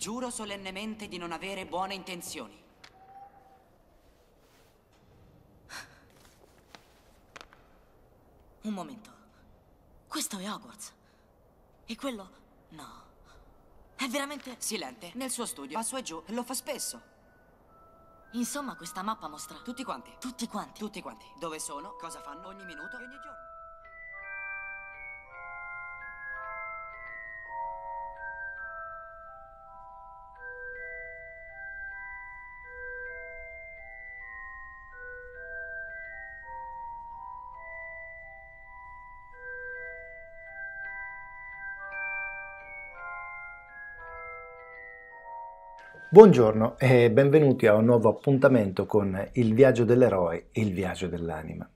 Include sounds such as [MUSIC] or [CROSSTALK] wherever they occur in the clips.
Giuro solennemente di non avere buone intenzioni. Un momento. Questo è Hogwarts. E quello... no. È veramente... Silente, nel suo studio, Passo e giù, lo fa spesso. Insomma, questa mappa mostra... Tutti quanti. Tutti quanti. Tutti quanti. Dove sono, cosa fanno ogni minuto e ogni giorno. Buongiorno e benvenuti a un nuovo appuntamento con Il viaggio dell'eroe e il viaggio dell'anima.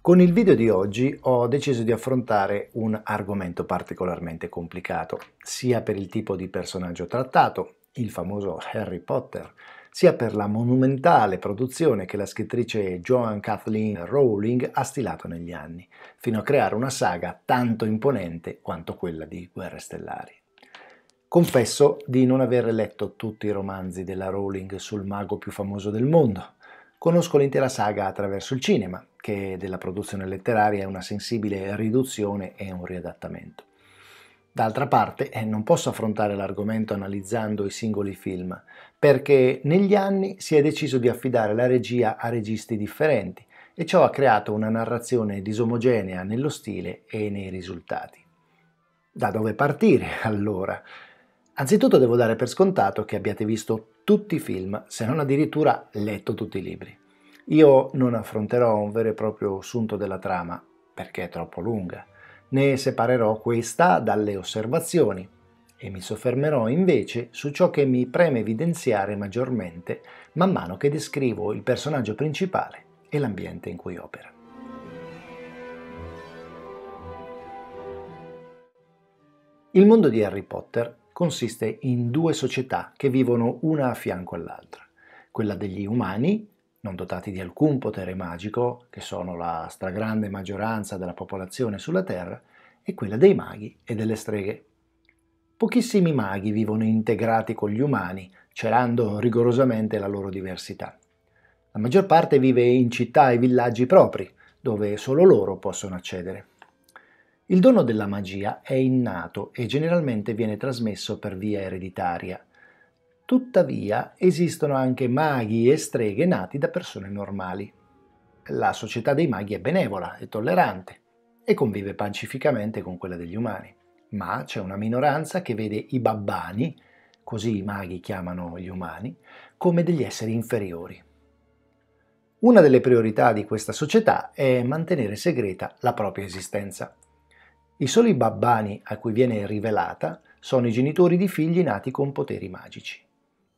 Con il video di oggi ho deciso di affrontare un argomento particolarmente complicato, sia per il tipo di personaggio trattato, il famoso Harry Potter, sia per la monumentale produzione che la scrittrice Joan Kathleen Rowling ha stilato negli anni, fino a creare una saga tanto imponente quanto quella di Guerre Stellari. Confesso di non aver letto tutti i romanzi della Rowling sul mago più famoso del mondo. Conosco l'intera saga attraverso il cinema, che della produzione letteraria è una sensibile riduzione e un riadattamento. D'altra parte, eh, non posso affrontare l'argomento analizzando i singoli film, perché negli anni si è deciso di affidare la regia a registi differenti e ciò ha creato una narrazione disomogenea nello stile e nei risultati. Da dove partire [LAUGHS] allora? Anzitutto devo dare per scontato che abbiate visto tutti i film, se non addirittura letto tutti i libri. Io non affronterò un vero e proprio assunto della trama, perché è troppo lunga, ne separerò questa dalle osservazioni e mi soffermerò invece su ciò che mi preme evidenziare maggiormente man mano che descrivo il personaggio principale e l'ambiente in cui opera. Il mondo di Harry Potter consiste in due società che vivono una a fianco all'altra, quella degli umani, non dotati di alcun potere magico, che sono la stragrande maggioranza della popolazione sulla Terra, e quella dei maghi e delle streghe. Pochissimi maghi vivono integrati con gli umani, celando rigorosamente la loro diversità. La maggior parte vive in città e villaggi propri, dove solo loro possono accedere. Il dono della magia è innato e generalmente viene trasmesso per via ereditaria. Tuttavia esistono anche maghi e streghe nati da persone normali. La società dei maghi è benevola e tollerante e convive pacificamente con quella degli umani. Ma c'è una minoranza che vede i babbani, così i maghi chiamano gli umani, come degli esseri inferiori. Una delle priorità di questa società è mantenere segreta la propria esistenza i soli babbani a cui viene rivelata sono i genitori di figli nati con poteri magici.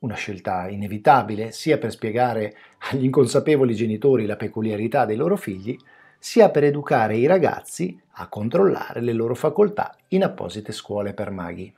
Una scelta inevitabile sia per spiegare agli inconsapevoli genitori la peculiarità dei loro figli, sia per educare i ragazzi a controllare le loro facoltà in apposite scuole per maghi.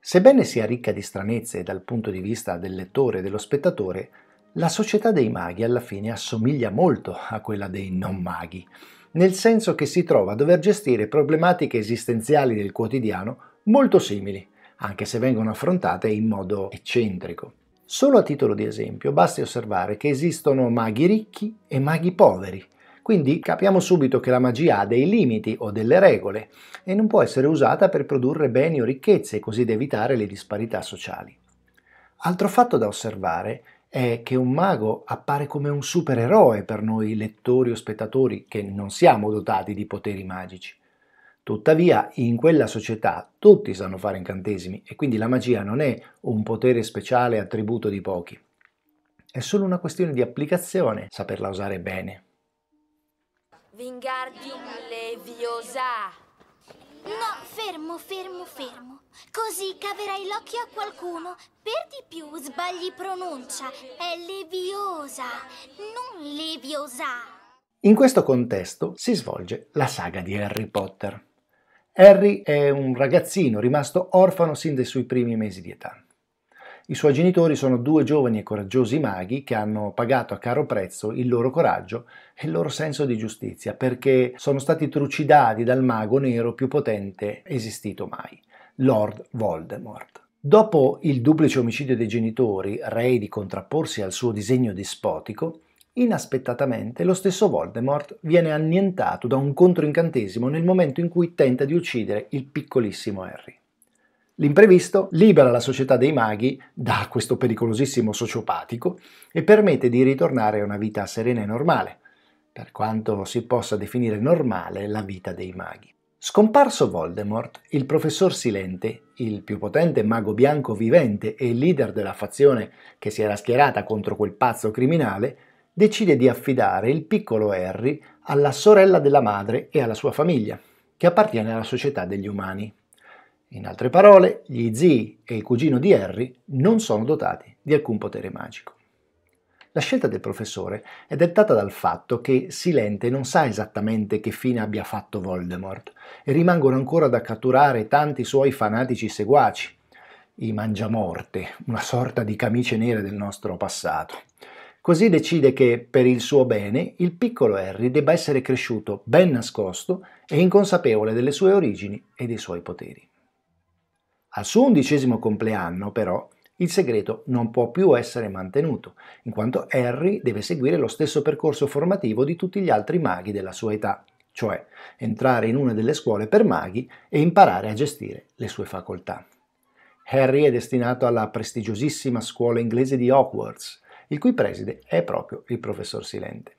Sebbene sia ricca di stranezze dal punto di vista del lettore e dello spettatore, la società dei maghi alla fine assomiglia molto a quella dei non maghi, nel senso che si trova a dover gestire problematiche esistenziali del quotidiano molto simili, anche se vengono affrontate in modo eccentrico. Solo a titolo di esempio basti osservare che esistono maghi ricchi e maghi poveri, quindi capiamo subito che la magia ha dei limiti o delle regole e non può essere usata per produrre beni o ricchezze, così da evitare le disparità sociali. Altro fatto da osservare è che un mago appare come un supereroe per noi lettori o spettatori che non siamo dotati di poteri magici. Tuttavia, in quella società tutti sanno fare incantesimi e quindi la magia non è un potere speciale attributo di pochi. È solo una questione di applicazione, saperla usare bene. Vingardium Leviosa. No, fermo, fermo, fermo. Così caverai l'occhio a qualcuno. Per di più sbagli pronuncia. È leviosa, non leviosa. In questo contesto si svolge la saga di Harry Potter. Harry è un ragazzino rimasto orfano sin dai suoi primi mesi di età. I suoi genitori sono due giovani e coraggiosi maghi che hanno pagato a caro prezzo il loro coraggio e il loro senso di giustizia perché sono stati trucidati dal mago nero più potente esistito mai, Lord Voldemort. Dopo il duplice omicidio dei genitori, rei di contrapporsi al suo disegno dispotico, Inaspettatamente lo stesso Voldemort viene annientato da un controincantesimo nel momento in cui tenta di uccidere il piccolissimo Harry. L'imprevisto libera la società dei maghi da questo pericolosissimo sociopatico e permette di ritornare a una vita serena e normale, per quanto si possa definire normale la vita dei maghi. Scomparso Voldemort, il professor Silente, il più potente mago bianco vivente e leader della fazione che si era schierata contro quel pazzo criminale, decide di affidare il piccolo Harry alla sorella della madre e alla sua famiglia, che appartiene alla società degli umani. In altre parole, gli zii e il cugino di Harry non sono dotati di alcun potere magico. La scelta del professore è dettata dal fatto che Silente non sa esattamente che fine abbia fatto Voldemort e rimangono ancora da catturare tanti suoi fanatici seguaci, i Mangiamorte, una sorta di camicie nere del nostro passato. Così decide che, per il suo bene, il piccolo Harry debba essere cresciuto ben nascosto e inconsapevole delle sue origini e dei suoi poteri. Al suo undicesimo compleanno, però, il segreto non può più essere mantenuto, in quanto Harry deve seguire lo stesso percorso formativo di tutti gli altri maghi della sua età, cioè entrare in una delle scuole per maghi e imparare a gestire le sue facoltà. Harry è destinato alla prestigiosissima scuola inglese di Hogwarts, il cui preside è proprio il professor Silente.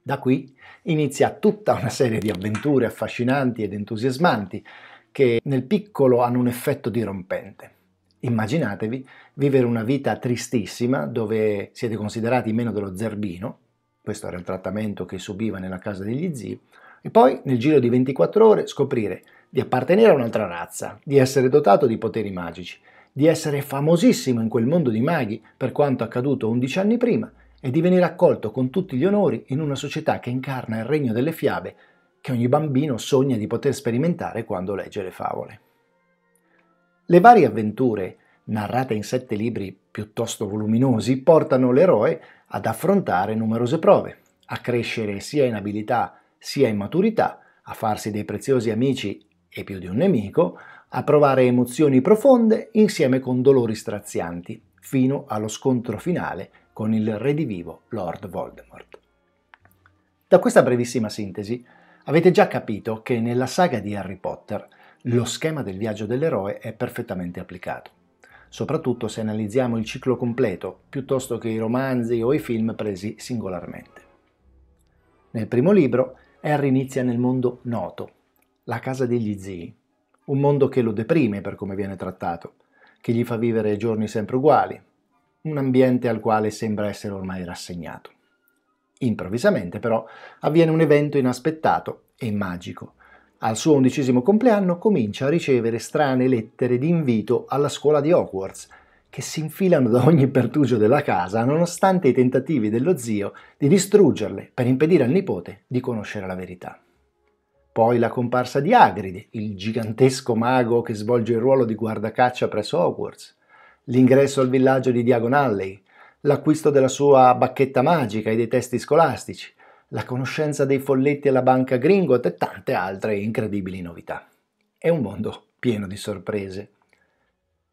Da qui inizia tutta una serie di avventure affascinanti ed entusiasmanti, che nel piccolo hanno un effetto dirompente. Immaginatevi vivere una vita tristissima dove siete considerati meno dello zerbino, questo era il trattamento che subiva nella casa degli zii, e poi nel giro di 24 ore scoprire di appartenere a un'altra razza, di essere dotato di poteri magici, di essere famosissimo in quel mondo di maghi per quanto accaduto 11 anni prima e di venire accolto con tutti gli onori in una società che incarna il regno delle fiabe che ogni bambino sogna di poter sperimentare quando legge le favole. Le varie avventure, narrate in sette libri piuttosto voluminosi, portano l'eroe ad affrontare numerose prove, a crescere sia in abilità sia in maturità, a farsi dei preziosi amici e più di un nemico, a provare emozioni profonde insieme con dolori strazianti, fino allo scontro finale con il redivivo Lord Voldemort. Da questa brevissima sintesi Avete già capito che nella saga di Harry Potter lo schema del viaggio dell'eroe è perfettamente applicato, soprattutto se analizziamo il ciclo completo piuttosto che i romanzi o i film presi singolarmente. Nel primo libro Harry inizia nel mondo noto, la casa degli zii, un mondo che lo deprime per come viene trattato, che gli fa vivere giorni sempre uguali, un ambiente al quale sembra essere ormai rassegnato. Improvvisamente però avviene un evento inaspettato e magico. Al suo undicesimo compleanno comincia a ricevere strane lettere di invito alla scuola di Hogwarts, che si infilano da ogni pertugio della casa nonostante i tentativi dello zio di distruggerle per impedire al nipote di conoscere la verità. Poi la comparsa di Agride, il gigantesco mago che svolge il ruolo di guardacaccia presso Hogwarts, l'ingresso al villaggio di Diagon Alley, l'acquisto della sua bacchetta magica e dei testi scolastici, la conoscenza dei folletti alla banca Gringot e tante altre incredibili novità. È un mondo pieno di sorprese.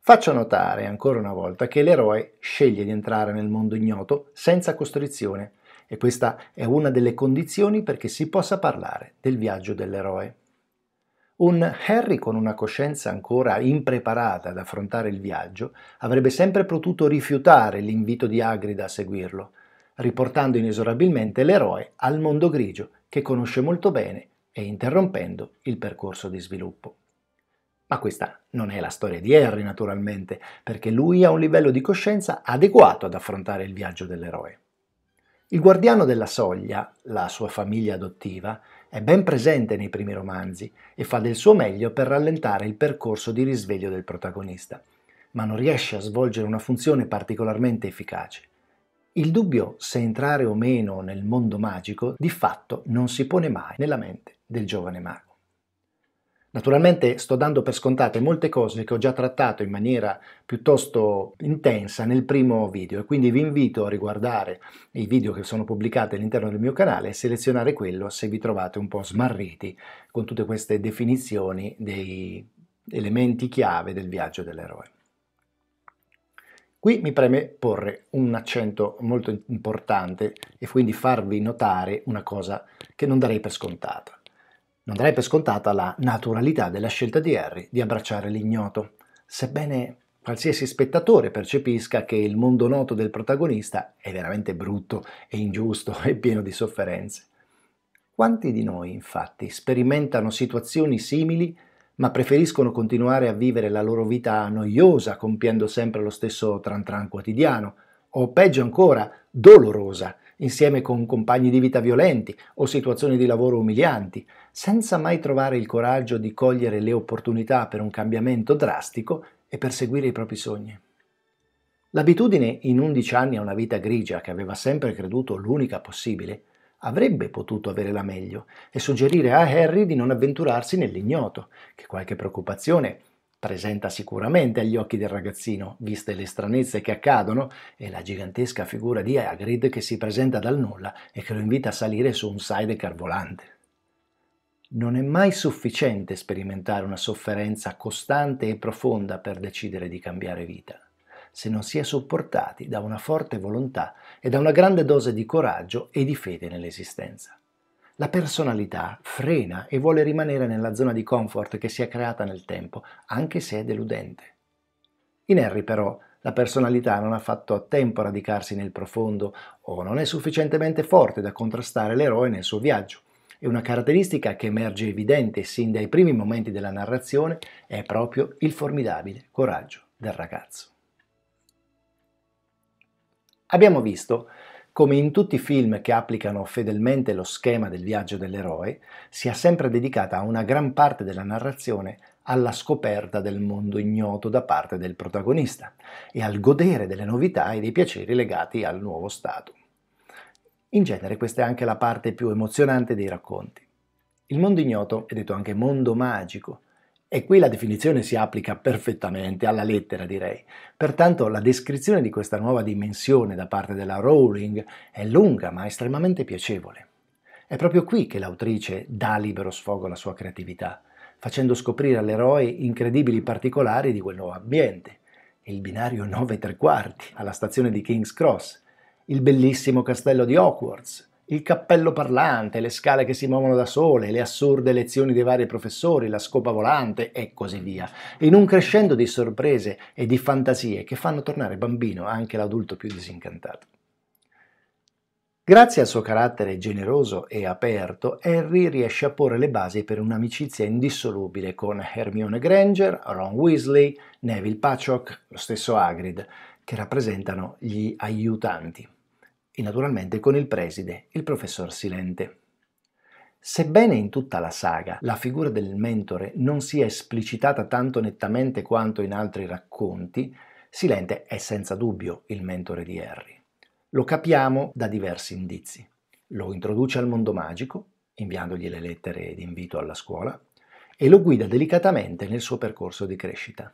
Faccio notare ancora una volta che l'eroe sceglie di entrare nel mondo ignoto senza costrizione e questa è una delle condizioni perché si possa parlare del viaggio dell'eroe. Un Harry con una coscienza ancora impreparata ad affrontare il viaggio avrebbe sempre potuto rifiutare l'invito di Agrida a seguirlo, riportando inesorabilmente l'eroe al mondo grigio che conosce molto bene e interrompendo il percorso di sviluppo. Ma questa non è la storia di Harry, naturalmente, perché lui ha un livello di coscienza adeguato ad affrontare il viaggio dell'eroe. Il guardiano della soglia, la sua famiglia adottiva, è ben presente nei primi romanzi e fa del suo meglio per rallentare il percorso di risveglio del protagonista, ma non riesce a svolgere una funzione particolarmente efficace. Il dubbio se entrare o meno nel mondo magico di fatto non si pone mai nella mente del giovane mago. Naturalmente sto dando per scontate molte cose che ho già trattato in maniera piuttosto intensa nel primo video e quindi vi invito a riguardare i video che sono pubblicati all'interno del mio canale e selezionare quello se vi trovate un po' smarriti con tutte queste definizioni dei elementi chiave del viaggio dell'eroe. Qui mi preme porre un accento molto importante e quindi farvi notare una cosa che non darei per scontata. Non darei per scontata la naturalità della scelta di Harry di abbracciare l'ignoto, sebbene qualsiasi spettatore percepisca che il mondo noto del protagonista è veramente brutto e ingiusto [LAUGHS] e pieno di sofferenze. Quanti di noi, infatti, sperimentano situazioni simili ma preferiscono continuare a vivere la loro vita noiosa, compiendo sempre lo stesso tran tran quotidiano, o peggio ancora, dolorosa, insieme con compagni di vita violenti o situazioni di lavoro umilianti, senza mai trovare il coraggio di cogliere le opportunità per un cambiamento drastico e perseguire i propri sogni. L'abitudine in 11 anni a una vita grigia che aveva sempre creduto l'unica possibile avrebbe potuto avere la meglio e suggerire a Harry di non avventurarsi nell'ignoto, che qualche preoccupazione presenta sicuramente agli occhi del ragazzino, viste le stranezze che accadono e la gigantesca figura di Hagrid che si presenta dal nulla e che lo invita a salire su un sidecar volante. Non è mai sufficiente sperimentare una sofferenza costante e profonda per decidere di cambiare vita, se non si è supportati da una forte volontà e da una grande dose di coraggio e di fede nell'esistenza. La personalità frena e vuole rimanere nella zona di comfort che si è creata nel tempo, anche se è deludente. In Harry però la personalità non ha fatto a tempo a radicarsi nel profondo o non è sufficientemente forte da contrastare l'eroe nel suo viaggio. E una caratteristica che emerge evidente sin dai primi momenti della narrazione è proprio il formidabile coraggio del ragazzo. Abbiamo visto come in tutti i film che applicano fedelmente lo schema del viaggio dell'eroe, si è sempre dedicata una gran parte della narrazione alla scoperta del mondo ignoto da parte del protagonista e al godere delle novità e dei piaceri legati al nuovo stato. In genere questa è anche la parte più emozionante dei racconti. Il mondo ignoto, è detto anche mondo magico, e qui la definizione si applica perfettamente, alla lettera direi. Pertanto la descrizione di questa nuova dimensione da parte della Rowling è lunga ma estremamente piacevole. È proprio qui che l'autrice dà libero sfogo alla sua creatività, facendo scoprire all'eroe incredibili particolari di quel nuovo ambiente. Il binario 9 3 quarti alla stazione di King's Cross, il bellissimo castello di Hogwarts, il cappello parlante, le scale che si muovono da sole, le assurde lezioni dei vari professori, la scopa volante e così via, in un crescendo di sorprese e di fantasie che fanno tornare bambino anche l'adulto più disincantato. Grazie al suo carattere generoso e aperto, Harry riesce a porre le basi per un'amicizia indissolubile con Hermione Granger, Ron Weasley, Neville Patchock, lo stesso Hagrid, che rappresentano gli aiutanti e naturalmente con il preside, il professor Silente. Sebbene in tutta la saga la figura del mentore non sia esplicitata tanto nettamente quanto in altri racconti, Silente è senza dubbio il mentore di Harry. Lo capiamo da diversi indizi. Lo introduce al mondo magico, inviandogli le lettere d'invito alla scuola, e lo guida delicatamente nel suo percorso di crescita.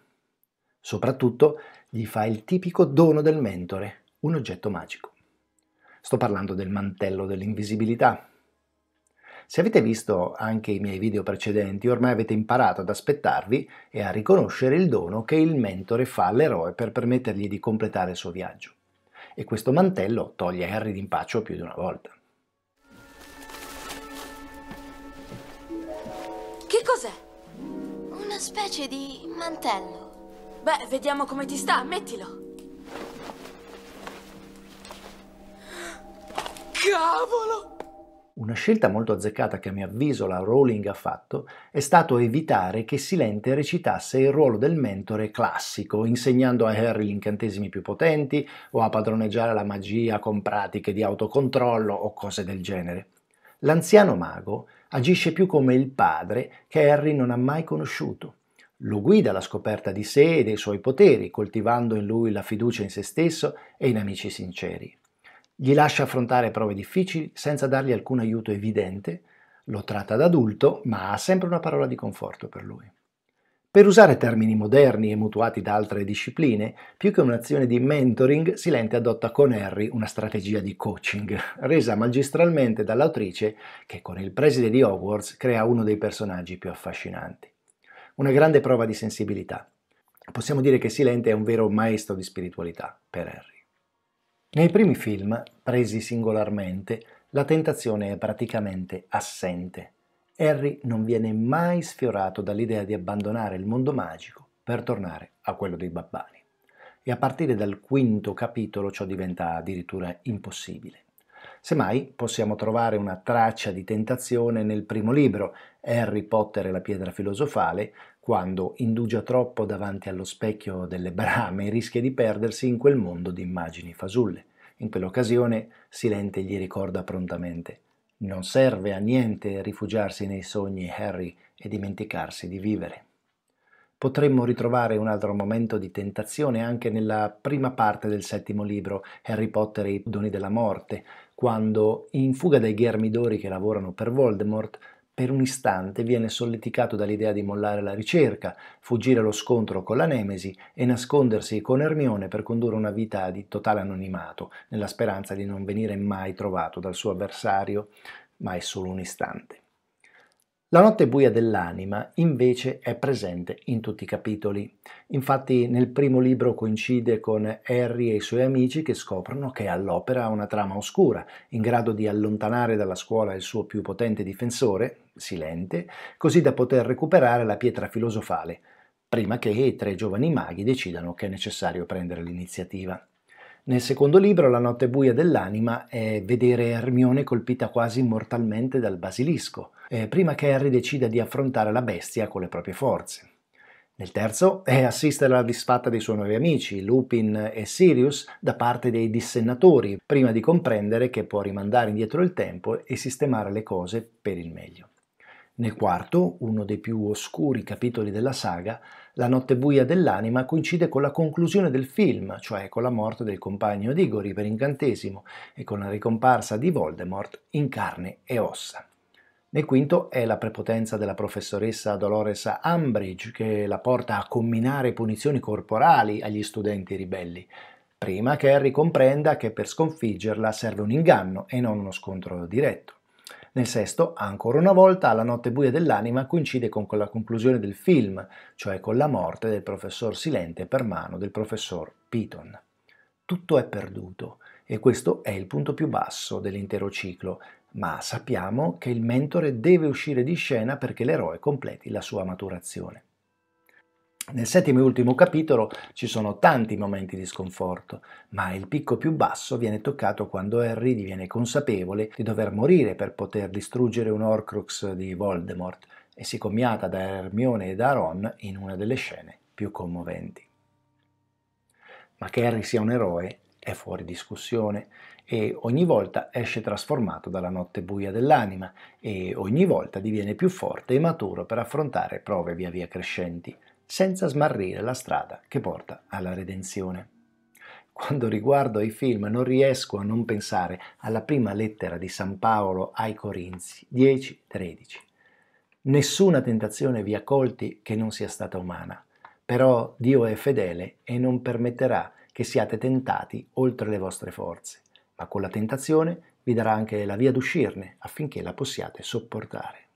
Soprattutto gli fa il tipico dono del mentore, un oggetto magico. Sto parlando del mantello dell'invisibilità. Se avete visto anche i miei video precedenti, ormai avete imparato ad aspettarvi e a riconoscere il dono che il mentore fa all'eroe per permettergli di completare il suo viaggio. E questo mantello toglie Harry d'impaccio più di una volta. Che cos'è? Una specie di mantello. Beh, vediamo come ti sta, mettilo. Cavolo! Una scelta molto azzeccata che a mio avviso la Rowling ha fatto è stato evitare che Silente recitasse il ruolo del mentore classico, insegnando a Harry gli incantesimi più potenti o a padroneggiare la magia con pratiche di autocontrollo o cose del genere. L'anziano mago agisce più come il padre che Harry non ha mai conosciuto. Lo guida alla scoperta di sé e dei suoi poteri, coltivando in lui la fiducia in se stesso e in amici sinceri. Gli lascia affrontare prove difficili senza dargli alcun aiuto evidente, lo tratta da adulto, ma ha sempre una parola di conforto per lui. Per usare termini moderni e mutuati da altre discipline, più che un'azione di mentoring, Silente adotta con Harry una strategia di coaching, resa magistralmente dall'autrice che con il preside di Hogwarts crea uno dei personaggi più affascinanti. Una grande prova di sensibilità. Possiamo dire che Silente è un vero maestro di spiritualità per Harry. Nei primi film, presi singolarmente, la tentazione è praticamente assente. Harry non viene mai sfiorato dall'idea di abbandonare il mondo magico per tornare a quello dei babbani. E a partire dal quinto capitolo ciò diventa addirittura impossibile. Semmai possiamo trovare una traccia di tentazione nel primo libro, Harry Potter e la pietra filosofale, quando indugia troppo davanti allo specchio delle brame rischia di perdersi in quel mondo di immagini fasulle. In quell'occasione Silente gli ricorda prontamente non serve a niente rifugiarsi nei sogni, Harry, e dimenticarsi di vivere. Potremmo ritrovare un altro momento di tentazione anche nella prima parte del settimo libro, Harry Potter e i doni della morte, quando, in fuga dai ghermidori che lavorano per Voldemort, per un istante viene solleticato dall'idea di mollare la ricerca, fuggire allo scontro con la Nemesi e nascondersi con Ermione per condurre una vita di totale anonimato, nella speranza di non venire mai trovato dal suo avversario, ma è solo un istante. La notte buia dell'anima invece è presente in tutti i capitoli. Infatti nel primo libro coincide con Harry e i suoi amici che scoprono che all'opera una trama oscura, in grado di allontanare dalla scuola il suo più potente difensore, Silente, così da poter recuperare la pietra filosofale, prima che i tre giovani maghi decidano che è necessario prendere l'iniziativa. Nel secondo libro, La notte buia dell'anima, è vedere Hermione colpita quasi mortalmente dal basilisco, eh, prima che Harry decida di affrontare la bestia con le proprie forze. Nel terzo è eh, assistere alla disfatta dei suoi nuovi amici, Lupin e Sirius, da parte dei dissennatori, prima di comprendere che può rimandare indietro il tempo e sistemare le cose per il meglio. Nel quarto, uno dei più oscuri capitoli della saga, la notte buia dell'anima coincide con la conclusione del film, cioè con la morte del compagno di Igori per incantesimo e con la ricomparsa di Voldemort in carne e ossa. Nel quinto è la prepotenza della professoressa Dolores Umbridge che la porta a comminare punizioni corporali agli studenti ribelli, prima che Harry comprenda che per sconfiggerla serve un inganno e non uno scontro diretto. Nel sesto, ancora una volta, la notte buia dell'anima coincide con la conclusione del film, cioè con la morte del professor Silente per mano del professor Piton. Tutto è perduto e questo è il punto più basso dell'intero ciclo, ma sappiamo che il mentore deve uscire di scena perché l'eroe completi la sua maturazione. Nel settimo e ultimo capitolo ci sono tanti momenti di sconforto, ma il picco più basso viene toccato quando Harry diviene consapevole di dover morire per poter distruggere un Horcrux di Voldemort e si commiata da Hermione e da Ron in una delle scene più commoventi. Ma che Harry sia un eroe è fuori discussione e ogni volta esce trasformato dalla notte buia dell'anima e ogni volta diviene più forte e maturo per affrontare prove via via crescenti senza smarrire la strada che porta alla redenzione. Quando riguardo i film non riesco a non pensare alla prima lettera di San Paolo ai Corinzi 10-13. Nessuna tentazione vi ha colti che non sia stata umana, però Dio è fedele e non permetterà che siate tentati oltre le vostre forze, ma con la tentazione vi darà anche la via d'uscirne affinché la possiate sopportare.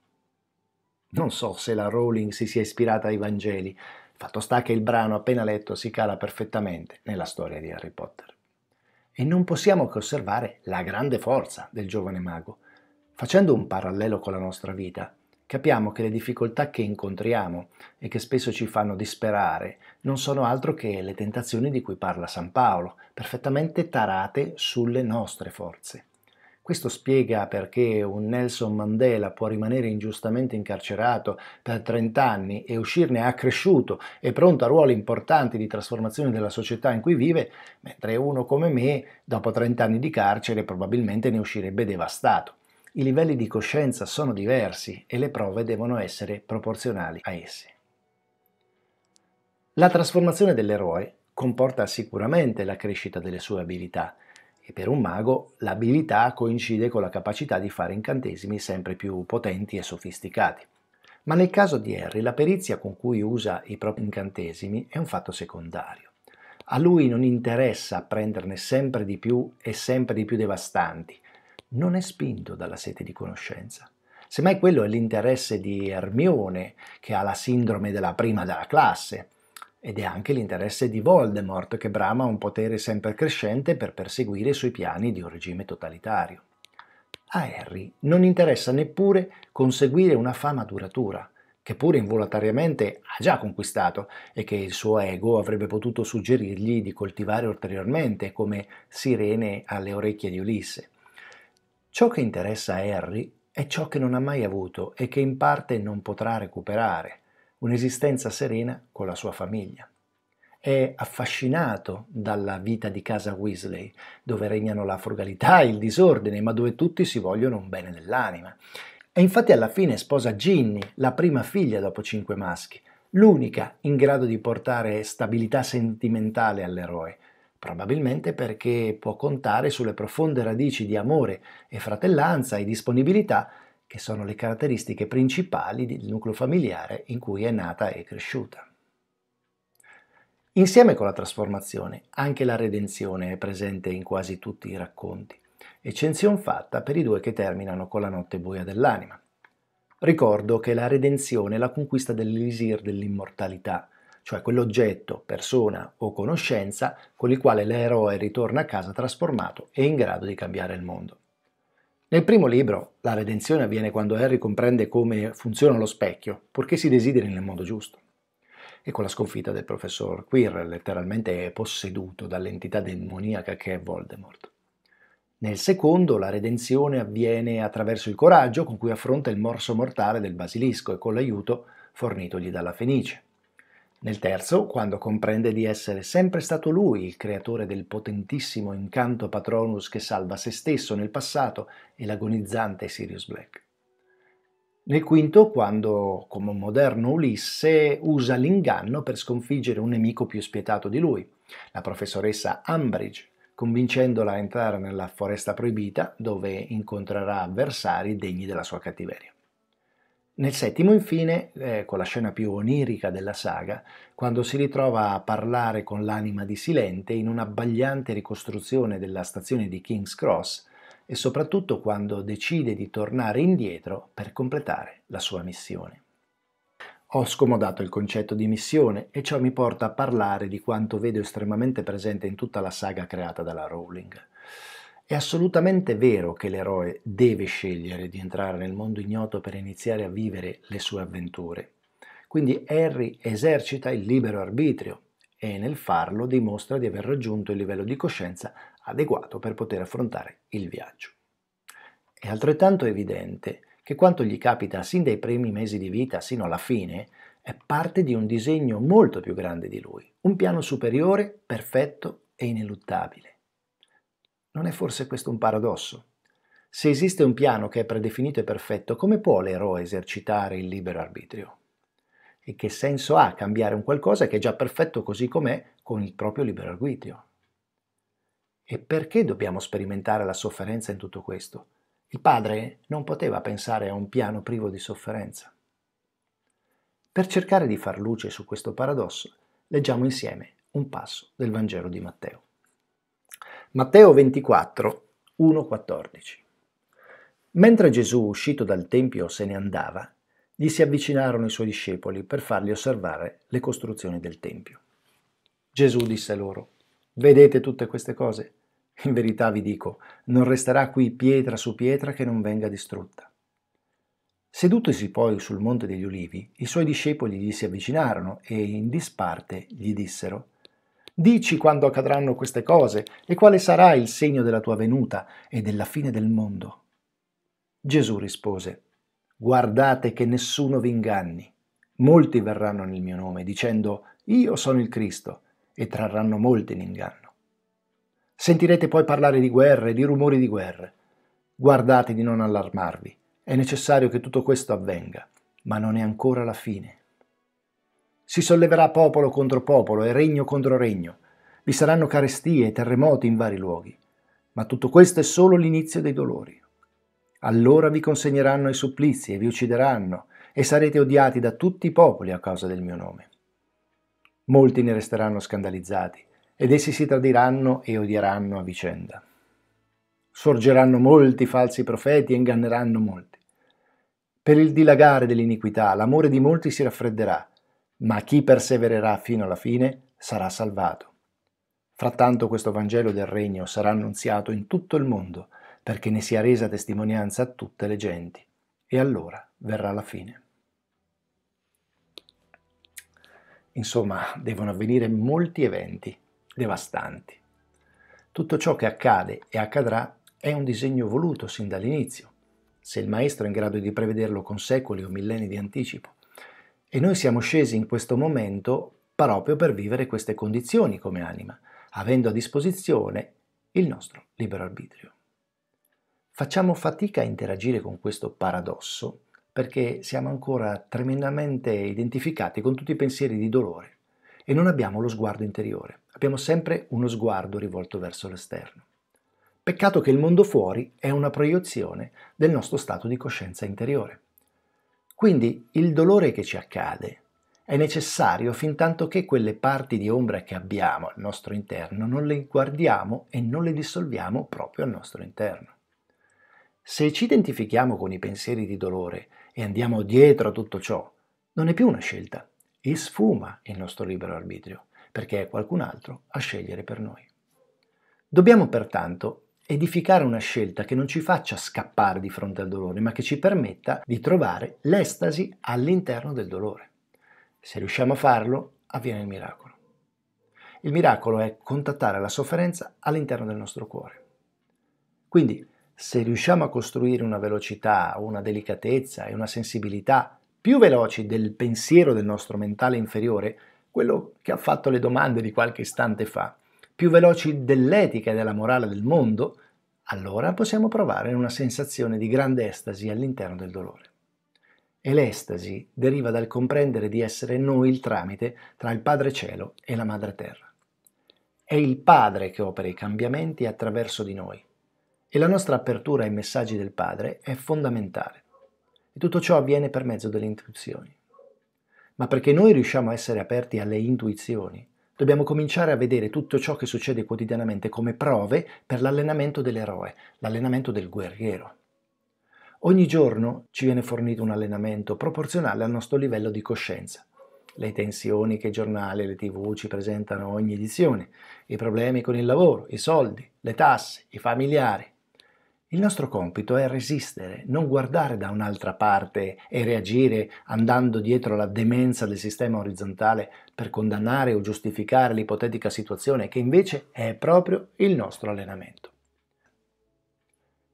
Non so se la Rowling si sia ispirata ai Vangeli, fatto sta che il brano appena letto si cala perfettamente nella storia di Harry Potter. E non possiamo che osservare la grande forza del giovane mago. Facendo un parallelo con la nostra vita, capiamo che le difficoltà che incontriamo e che spesso ci fanno disperare non sono altro che le tentazioni di cui parla San Paolo, perfettamente tarate sulle nostre forze. Questo spiega perché un Nelson Mandela può rimanere ingiustamente incarcerato per 30 anni e uscirne accresciuto e pronto a ruoli importanti di trasformazione della società in cui vive, mentre uno come me, dopo 30 anni di carcere, probabilmente ne uscirebbe devastato. I livelli di coscienza sono diversi e le prove devono essere proporzionali a essi. La trasformazione dell'eroe comporta sicuramente la crescita delle sue abilità, e per un mago l'abilità coincide con la capacità di fare incantesimi sempre più potenti e sofisticati. Ma nel caso di Harry la perizia con cui usa i propri incantesimi è un fatto secondario. A lui non interessa prenderne sempre di più e sempre di più devastanti. Non è spinto dalla sete di conoscenza. Semmai quello è l'interesse di Ermione, che ha la sindrome della prima della classe, ed è anche l'interesse di Voldemort che brama un potere sempre crescente per perseguire i suoi piani di un regime totalitario. A Harry non interessa neppure conseguire una fama duratura, che pure involontariamente ha già conquistato e che il suo ego avrebbe potuto suggerirgli di coltivare ulteriormente come sirene alle orecchie di Ulisse. Ciò che interessa a Harry è ciò che non ha mai avuto e che in parte non potrà recuperare, un'esistenza serena con la sua famiglia. È affascinato dalla vita di casa Weasley, dove regnano la frugalità e il disordine, ma dove tutti si vogliono un bene nell'anima. E infatti alla fine sposa Ginny, la prima figlia dopo cinque maschi, l'unica in grado di portare stabilità sentimentale all'eroe, probabilmente perché può contare sulle profonde radici di amore e fratellanza e disponibilità che sono le caratteristiche principali del nucleo familiare in cui è nata e cresciuta. Insieme con la trasformazione, anche la redenzione è presente in quasi tutti i racconti, eccezion fatta per i due che terminano con la notte buia dell'anima. Ricordo che la redenzione è la conquista dell'elisir dell'immortalità, cioè quell'oggetto, persona o conoscenza con il quale l'eroe ritorna a casa trasformato e in grado di cambiare il mondo. Nel primo libro, la redenzione avviene quando Harry comprende come funziona lo specchio, purché si desideri nel modo giusto. E con la sconfitta del professor Quirrell, letteralmente posseduto dall'entità demoniaca che è Voldemort. Nel secondo, la redenzione avviene attraverso il coraggio con cui affronta il morso mortale del basilisco e con l'aiuto fornitogli dalla Fenice. Nel terzo, quando comprende di essere sempre stato lui il creatore del potentissimo incanto Patronus che salva se stesso nel passato e l'agonizzante Sirius Black. Nel quinto, quando, come un moderno Ulisse, usa l'inganno per sconfiggere un nemico più spietato di lui, la professoressa Umbridge, convincendola a entrare nella foresta proibita dove incontrerà avversari degni della sua cattiveria. Nel settimo, infine, eh, con la scena più onirica della saga, quando si ritrova a parlare con l'anima di Silente in un'abbagliante ricostruzione della stazione di King's Cross e soprattutto quando decide di tornare indietro per completare la sua missione. Ho scomodato il concetto di missione e ciò mi porta a parlare di quanto vedo estremamente presente in tutta la saga creata dalla Rowling. È assolutamente vero che l'eroe deve scegliere di entrare nel mondo ignoto per iniziare a vivere le sue avventure. Quindi Harry esercita il libero arbitrio e nel farlo dimostra di aver raggiunto il livello di coscienza adeguato per poter affrontare il viaggio. È altrettanto evidente che quanto gli capita sin dai primi mesi di vita sino alla fine è parte di un disegno molto più grande di lui, un piano superiore, perfetto e ineluttabile. Non è forse questo un paradosso? Se esiste un piano che è predefinito e perfetto, come può l'eroe esercitare il libero arbitrio? E che senso ha cambiare un qualcosa che è già perfetto così com'è con il proprio libero arbitrio? E perché dobbiamo sperimentare la sofferenza in tutto questo? Il padre non poteva pensare a un piano privo di sofferenza. Per cercare di far luce su questo paradosso, leggiamo insieme un passo del Vangelo di Matteo. Matteo 24, 1-14 Mentre Gesù, uscito dal Tempio, se ne andava, gli si avvicinarono i suoi discepoli per fargli osservare le costruzioni del Tempio. Gesù disse loro, Vedete tutte queste cose? In verità vi dico, non resterà qui pietra su pietra che non venga distrutta. Sedutosi poi sul monte degli ulivi, i suoi discepoli gli si avvicinarono e in disparte gli dissero, Dici quando accadranno queste cose e quale sarà il segno della tua venuta e della fine del mondo. Gesù rispose, guardate che nessuno vi inganni. Molti verranno nel mio nome dicendo, io sono il Cristo, e trarranno molti in inganno. Sentirete poi parlare di guerre, di rumori di guerre. Guardate di non allarmarvi. È necessario che tutto questo avvenga, ma non è ancora la fine. Si solleverà popolo contro popolo e regno contro regno. Vi saranno carestie e terremoti in vari luoghi. Ma tutto questo è solo l'inizio dei dolori. Allora vi consegneranno ai supplizi e vi uccideranno e sarete odiati da tutti i popoli a causa del mio nome. Molti ne resteranno scandalizzati ed essi si tradiranno e odieranno a vicenda. Sorgeranno molti falsi profeti e inganneranno molti. Per il dilagare dell'iniquità l'amore di molti si raffredderà ma chi persevererà fino alla fine sarà salvato. Frattanto questo Vangelo del Regno sarà annunziato in tutto il mondo, perché ne sia resa testimonianza a tutte le genti, e allora verrà la fine. Insomma, devono avvenire molti eventi devastanti. Tutto ciò che accade e accadrà è un disegno voluto sin dall'inizio, se il maestro è in grado di prevederlo con secoli o millenni di anticipo e noi siamo scesi in questo momento proprio per vivere queste condizioni come anima, avendo a disposizione il nostro libero arbitrio. Facciamo fatica a interagire con questo paradosso perché siamo ancora tremendamente identificati con tutti i pensieri di dolore e non abbiamo lo sguardo interiore, abbiamo sempre uno sguardo rivolto verso l'esterno. Peccato che il mondo fuori è una proiezione del nostro stato di coscienza interiore. Quindi il dolore che ci accade è necessario fin tanto che quelle parti di ombra che abbiamo al nostro interno non le guardiamo e non le dissolviamo proprio al nostro interno. Se ci identifichiamo con i pensieri di dolore e andiamo dietro a tutto ciò, non è più una scelta e sfuma il nostro libero arbitrio, perché è qualcun altro a scegliere per noi. Dobbiamo pertanto edificare una scelta che non ci faccia scappare di fronte al dolore, ma che ci permetta di trovare l'estasi all'interno del dolore. Se riusciamo a farlo, avviene il miracolo. Il miracolo è contattare la sofferenza all'interno del nostro cuore. Quindi, se riusciamo a costruire una velocità, una delicatezza e una sensibilità più veloci del pensiero del nostro mentale inferiore, quello che ha fatto le domande di qualche istante fa, più veloci dell'etica e della morale del mondo, allora possiamo provare una sensazione di grande estasi all'interno del dolore. E l'estasi deriva dal comprendere di essere noi il tramite tra il Padre Cielo e la Madre Terra. È il Padre che opera i cambiamenti attraverso di noi e la nostra apertura ai messaggi del Padre è fondamentale. E tutto ciò avviene per mezzo delle intuizioni. Ma perché noi riusciamo a essere aperti alle intuizioni, Dobbiamo cominciare a vedere tutto ciò che succede quotidianamente come prove per l'allenamento dell'eroe, l'allenamento del guerriero. Ogni giorno ci viene fornito un allenamento proporzionale al nostro livello di coscienza. Le tensioni che i giornali e le tv ci presentano ogni edizione, i problemi con il lavoro, i soldi, le tasse, i familiari, il nostro compito è resistere, non guardare da un'altra parte e reagire andando dietro la demenza del sistema orizzontale per condannare o giustificare l'ipotetica situazione che invece è proprio il nostro allenamento.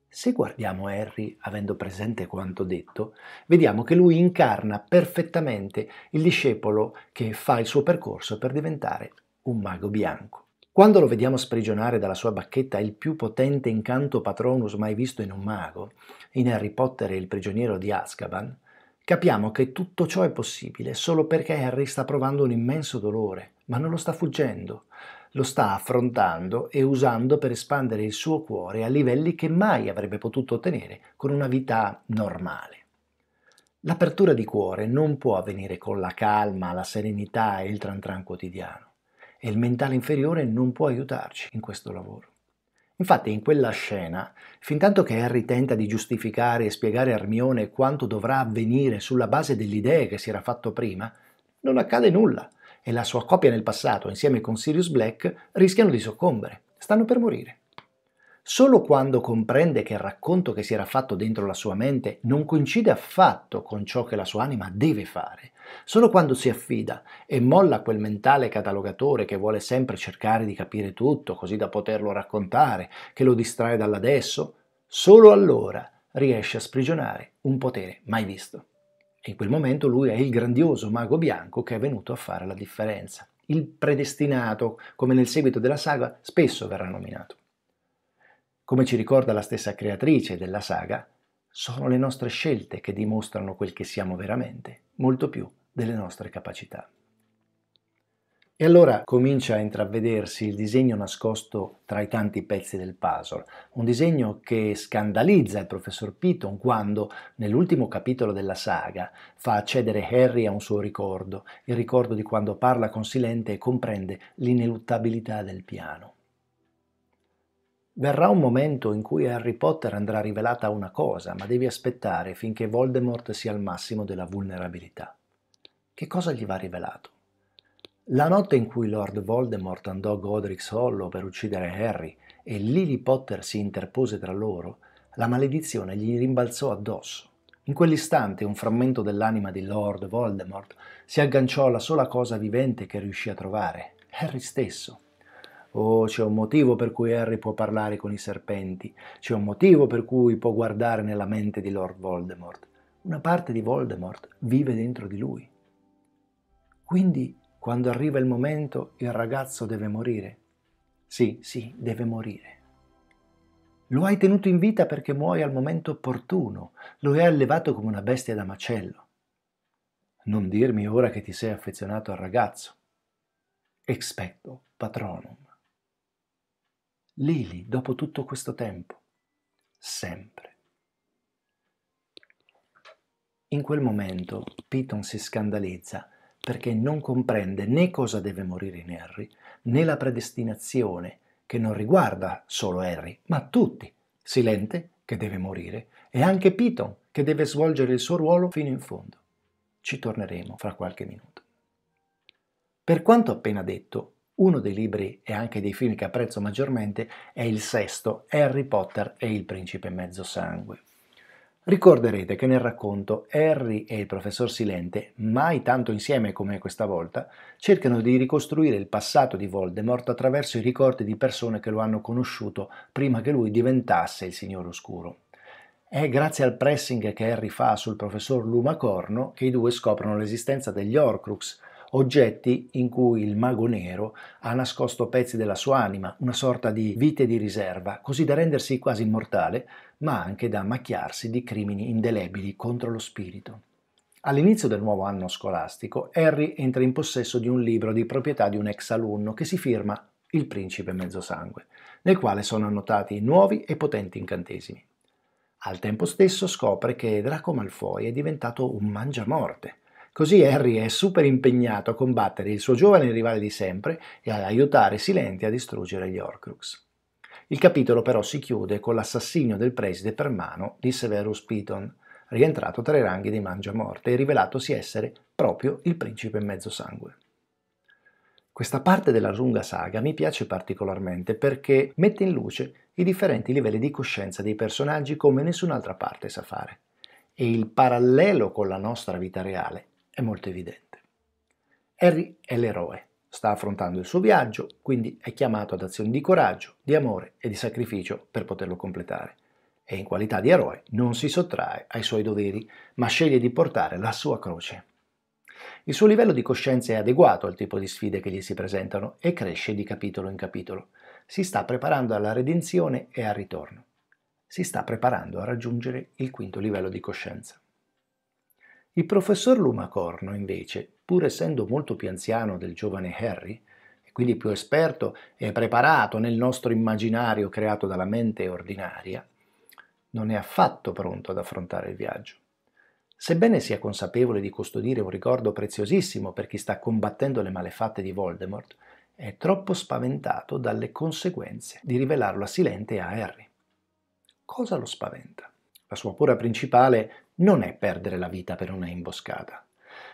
Se guardiamo Harry avendo presente quanto detto, vediamo che lui incarna perfettamente il discepolo che fa il suo percorso per diventare un mago bianco. Quando lo vediamo sprigionare dalla sua bacchetta il più potente incanto patronus mai visto in un mago, in Harry Potter e il prigioniero di Azkaban, capiamo che tutto ciò è possibile solo perché Harry sta provando un immenso dolore, ma non lo sta fuggendo, lo sta affrontando e usando per espandere il suo cuore a livelli che mai avrebbe potuto ottenere con una vita normale. L'apertura di cuore non può avvenire con la calma, la serenità e il tran tran quotidiano e il mentale inferiore non può aiutarci in questo lavoro. Infatti in quella scena, fin tanto che Harry tenta di giustificare e spiegare a Armione quanto dovrà avvenire sulla base delle idee che si era fatto prima, non accade nulla e la sua coppia nel passato insieme con Sirius Black rischiano di soccombere, stanno per morire. Solo quando comprende che il racconto che si era fatto dentro la sua mente non coincide affatto con ciò che la sua anima deve fare, Solo quando si affida e molla quel mentale catalogatore che vuole sempre cercare di capire tutto così da poterlo raccontare, che lo distrae dall'adesso, solo allora riesce a sprigionare un potere mai visto. E in quel momento lui è il grandioso mago bianco che è venuto a fare la differenza. Il predestinato, come nel seguito della saga spesso verrà nominato. Come ci ricorda la stessa creatrice della saga, sono le nostre scelte che dimostrano quel che siamo veramente, molto più delle nostre capacità. E allora comincia a intravedersi il disegno nascosto tra i tanti pezzi del puzzle, un disegno che scandalizza il professor Piton quando, nell'ultimo capitolo della saga, fa accedere Harry a un suo ricordo, il ricordo di quando parla con Silente e comprende l'ineluttabilità del piano. Verrà un momento in cui a Harry Potter andrà rivelata una cosa, ma devi aspettare finché Voldemort sia al massimo della vulnerabilità che cosa gli va rivelato? La notte in cui Lord Voldemort andò a Godric's Hollow per uccidere Harry e Lily Potter si interpose tra loro, la maledizione gli rimbalzò addosso. In quell'istante un frammento dell'anima di Lord Voldemort si agganciò alla sola cosa vivente che riuscì a trovare, Harry stesso. Oh, c'è un motivo per cui Harry può parlare con i serpenti, c'è un motivo per cui può guardare nella mente di Lord Voldemort. Una parte di Voldemort vive dentro di lui. Quindi, quando arriva il momento, il ragazzo deve morire. Sì, sì, deve morire. Lo hai tenuto in vita perché muoia al momento opportuno, lo hai allevato come una bestia da macello. Non dirmi ora che ti sei affezionato al ragazzo. Expecto patronum. Lili, dopo tutto questo tempo, sempre. In quel momento Piton si scandalizza perché non comprende né cosa deve morire in Harry, né la predestinazione che non riguarda solo Harry, ma tutti. Silente, che deve morire, e anche Piton, che deve svolgere il suo ruolo fino in fondo. Ci torneremo fra qualche minuto. Per quanto appena detto, uno dei libri e anche dei film che apprezzo maggiormente è il sesto, Harry Potter e il principe mezzo sangue, Ricorderete che nel racconto Harry e il professor Silente, mai tanto insieme come questa volta, cercano di ricostruire il passato di Voldemort attraverso i ricordi di persone che lo hanno conosciuto prima che lui diventasse il Signore Oscuro. È grazie al pressing che Harry fa sul professor Lumacorno che i due scoprono l'esistenza degli Horcrux, oggetti in cui il mago nero ha nascosto pezzi della sua anima, una sorta di vite di riserva, così da rendersi quasi immortale, ma anche da macchiarsi di crimini indelebili contro lo spirito. All'inizio del nuovo anno scolastico, Harry entra in possesso di un libro di proprietà di un ex alunno che si firma Il principe mezzosangue, nel quale sono annotati nuovi e potenti incantesimi. Al tempo stesso scopre che Draco Malfoy è diventato un mangiamorte. Così Harry è super impegnato a combattere il suo giovane rivale di sempre e ad aiutare Silenti a distruggere gli Horcrux. Il capitolo però si chiude con l'assassinio del preside per mano di Severus Piton, rientrato tra i ranghi dei Mangiamorte e rivelatosi essere proprio il principe mezzosangue. Questa parte della lunga saga mi piace particolarmente perché mette in luce i differenti livelli di coscienza dei personaggi come nessun'altra parte sa fare e il parallelo con la nostra vita reale è molto evidente. Harry è l'eroe, sta affrontando il suo viaggio, quindi è chiamato ad azioni di coraggio, di amore e di sacrificio per poterlo completare. E in qualità di eroe non si sottrae ai suoi doveri, ma sceglie di portare la sua croce. Il suo livello di coscienza è adeguato al tipo di sfide che gli si presentano e cresce di capitolo in capitolo. Si sta preparando alla redenzione e al ritorno. Si sta preparando a raggiungere il quinto livello di coscienza. Il professor Lumacorno, invece, pur essendo molto più anziano del giovane Harry, e quindi più esperto e preparato nel nostro immaginario creato dalla mente ordinaria, non è affatto pronto ad affrontare il viaggio. Sebbene sia consapevole di custodire un ricordo preziosissimo per chi sta combattendo le malefatte di Voldemort, è troppo spaventato dalle conseguenze di rivelarlo a Silente e a Harry. Cosa lo spaventa? La sua paura principale non è perdere la vita per una imboscata.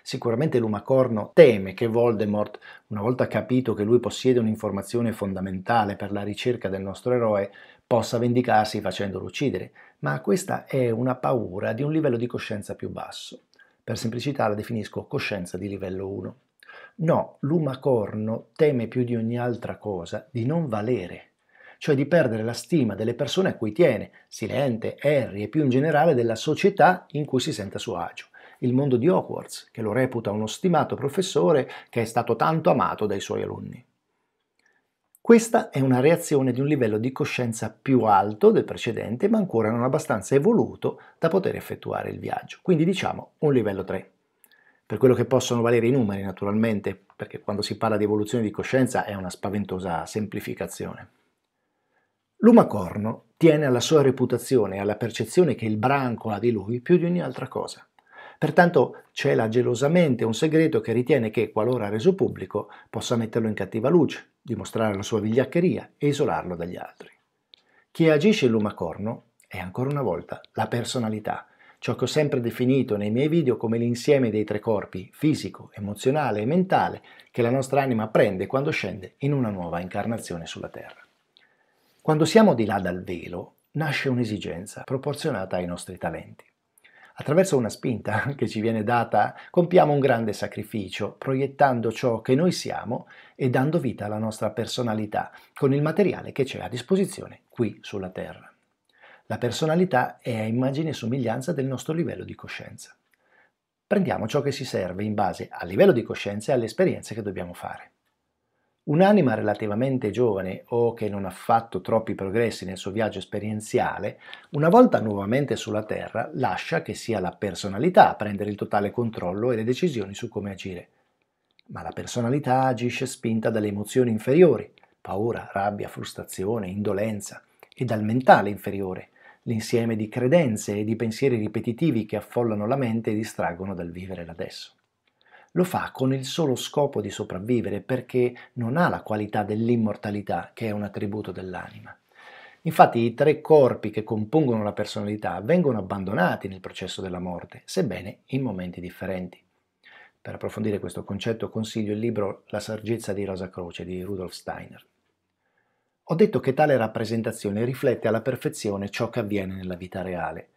Sicuramente l'umacorno teme che Voldemort, una volta capito che lui possiede un'informazione fondamentale per la ricerca del nostro eroe, possa vendicarsi facendolo uccidere, ma questa è una paura di un livello di coscienza più basso. Per semplicità la definisco coscienza di livello 1. No, l'umacorno teme più di ogni altra cosa di non valere cioè di perdere la stima delle persone a cui tiene, Silente, Harry e più in generale della società in cui si sente a suo agio il mondo di Hogwarts, che lo reputa uno stimato professore che è stato tanto amato dai suoi alunni. Questa è una reazione di un livello di coscienza più alto del precedente, ma ancora non abbastanza evoluto da poter effettuare il viaggio, quindi diciamo un livello 3. Per quello che possono valere i numeri, naturalmente, perché quando si parla di evoluzione di coscienza è una spaventosa semplificazione. Lumacorno tiene alla sua reputazione e alla percezione che il branco ha di lui più di ogni altra cosa. Pertanto cela gelosamente un segreto che ritiene che, qualora reso pubblico, possa metterlo in cattiva luce, dimostrare la sua vigliaccheria e isolarlo dagli altri. Chi agisce lumacorno è ancora una volta la personalità, ciò che ho sempre definito nei miei video come l'insieme dei tre corpi, fisico, emozionale e mentale, che la nostra anima prende quando scende in una nuova incarnazione sulla Terra. Quando siamo di là dal velo, nasce un'esigenza proporzionata ai nostri talenti. Attraverso una spinta [LAUGHS] che ci viene data, compiamo un grande sacrificio, proiettando ciò che noi siamo e dando vita alla nostra personalità, con il materiale che c'è a disposizione qui sulla Terra. La personalità è a immagine e somiglianza del nostro livello di coscienza. Prendiamo ciò che si serve in base al livello di coscienza e alle esperienze che dobbiamo fare. Un'anima relativamente giovane o che non ha fatto troppi progressi nel suo viaggio esperienziale, una volta nuovamente sulla Terra, lascia che sia la personalità a prendere il totale controllo e le decisioni su come agire. Ma la personalità agisce spinta dalle emozioni inferiori, paura, rabbia, frustrazione, indolenza, e dal mentale inferiore, l'insieme di credenze e di pensieri ripetitivi che affollano la mente e distraggono dal vivere l'adesso lo fa con il solo scopo di sopravvivere perché non ha la qualità dell'immortalità che è un attributo dell'anima. Infatti i tre corpi che compongono la personalità vengono abbandonati nel processo della morte, sebbene in momenti differenti. Per approfondire questo concetto consiglio il libro La saggezza di Rosa Croce di Rudolf Steiner. Ho detto che tale rappresentazione riflette alla perfezione ciò che avviene nella vita reale,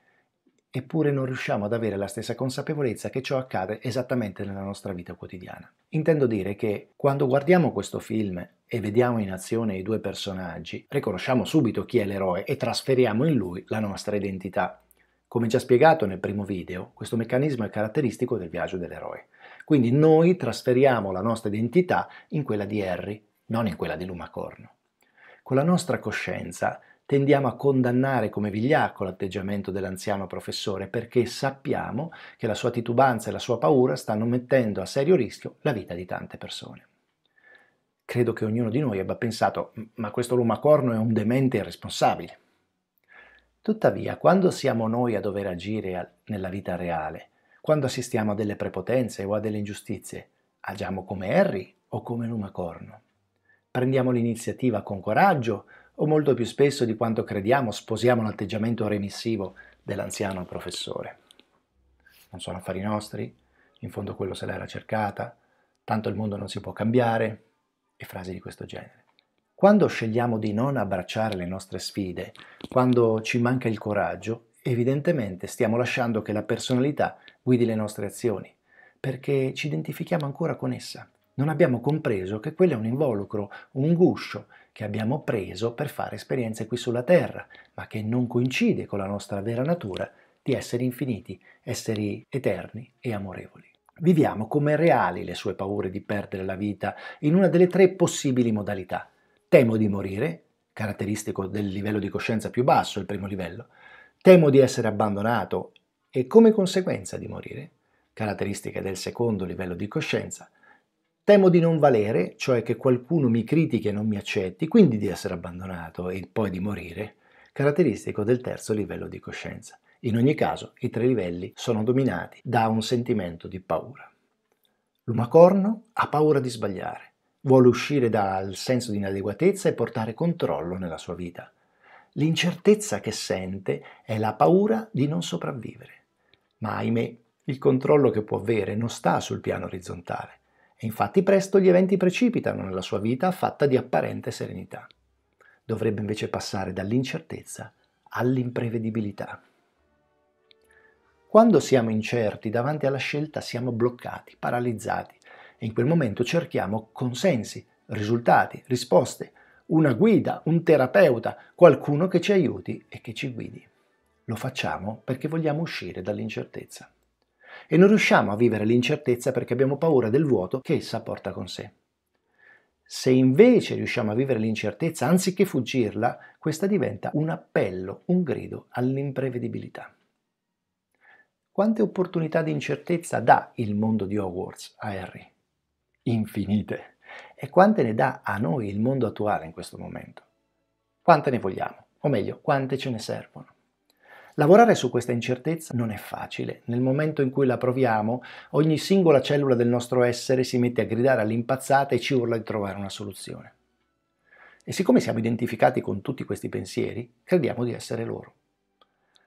eppure non riusciamo ad avere la stessa consapevolezza che ciò accade esattamente nella nostra vita quotidiana. Intendo dire che quando guardiamo questo film e vediamo in azione i due personaggi, riconosciamo subito chi è l'eroe e trasferiamo in lui la nostra identità. Come già spiegato nel primo video, questo meccanismo è caratteristico del viaggio dell'eroe. Quindi noi trasferiamo la nostra identità in quella di Harry, non in quella di Lumacorno. Con la nostra coscienza tendiamo a condannare come vigliacco l'atteggiamento dell'anziano professore perché sappiamo che la sua titubanza e la sua paura stanno mettendo a serio rischio la vita di tante persone. Credo che ognuno di noi abbia pensato ma questo lumacorno è un demente irresponsabile. Tuttavia, quando siamo noi a dover agire nella vita reale, quando assistiamo a delle prepotenze o a delle ingiustizie, agiamo come Harry o come lumacorno? Prendiamo l'iniziativa con coraggio o molto più spesso di quanto crediamo sposiamo l'atteggiamento remissivo dell'anziano professore. Non sono affari nostri, in fondo quello se l'era cercata, tanto il mondo non si può cambiare e frasi di questo genere. Quando scegliamo di non abbracciare le nostre sfide, quando ci manca il coraggio, evidentemente stiamo lasciando che la personalità guidi le nostre azioni, perché ci identifichiamo ancora con essa non abbiamo compreso che quello è un involucro, un guscio che abbiamo preso per fare esperienze qui sulla Terra, ma che non coincide con la nostra vera natura di esseri infiniti, esseri eterni e amorevoli. Viviamo come reali le sue paure di perdere la vita in una delle tre possibili modalità. Temo di morire, caratteristico del livello di coscienza più basso, il primo livello. Temo di essere abbandonato e come conseguenza di morire, caratteristica del secondo livello di coscienza. Temo di non valere, cioè che qualcuno mi critichi e non mi accetti, quindi di essere abbandonato e poi di morire, caratteristico del terzo livello di coscienza. In ogni caso, i tre livelli sono dominati da un sentimento di paura. L'umacorno ha paura di sbagliare, vuole uscire dal senso di inadeguatezza e portare controllo nella sua vita. L'incertezza che sente è la paura di non sopravvivere. Ma ahimè, il controllo che può avere non sta sul piano orizzontale, e infatti presto gli eventi precipitano nella sua vita fatta di apparente serenità. Dovrebbe invece passare dall'incertezza all'imprevedibilità. Quando siamo incerti davanti alla scelta siamo bloccati, paralizzati e in quel momento cerchiamo consensi, risultati, risposte, una guida, un terapeuta, qualcuno che ci aiuti e che ci guidi. Lo facciamo perché vogliamo uscire dall'incertezza e non riusciamo a vivere l'incertezza perché abbiamo paura del vuoto che essa porta con sé. Se invece riusciamo a vivere l'incertezza, anziché fuggirla, questa diventa un appello, un grido all'imprevedibilità. Quante opportunità di incertezza dà il mondo di Hogwarts a Harry? Infinite. E quante ne dà a noi il mondo attuale in questo momento? Quante ne vogliamo? O meglio, quante ce ne servono? Lavorare su questa incertezza non è facile. Nel momento in cui la proviamo, ogni singola cellula del nostro essere si mette a gridare all'impazzata e ci urla di trovare una soluzione. E siccome siamo identificati con tutti questi pensieri, crediamo di essere loro.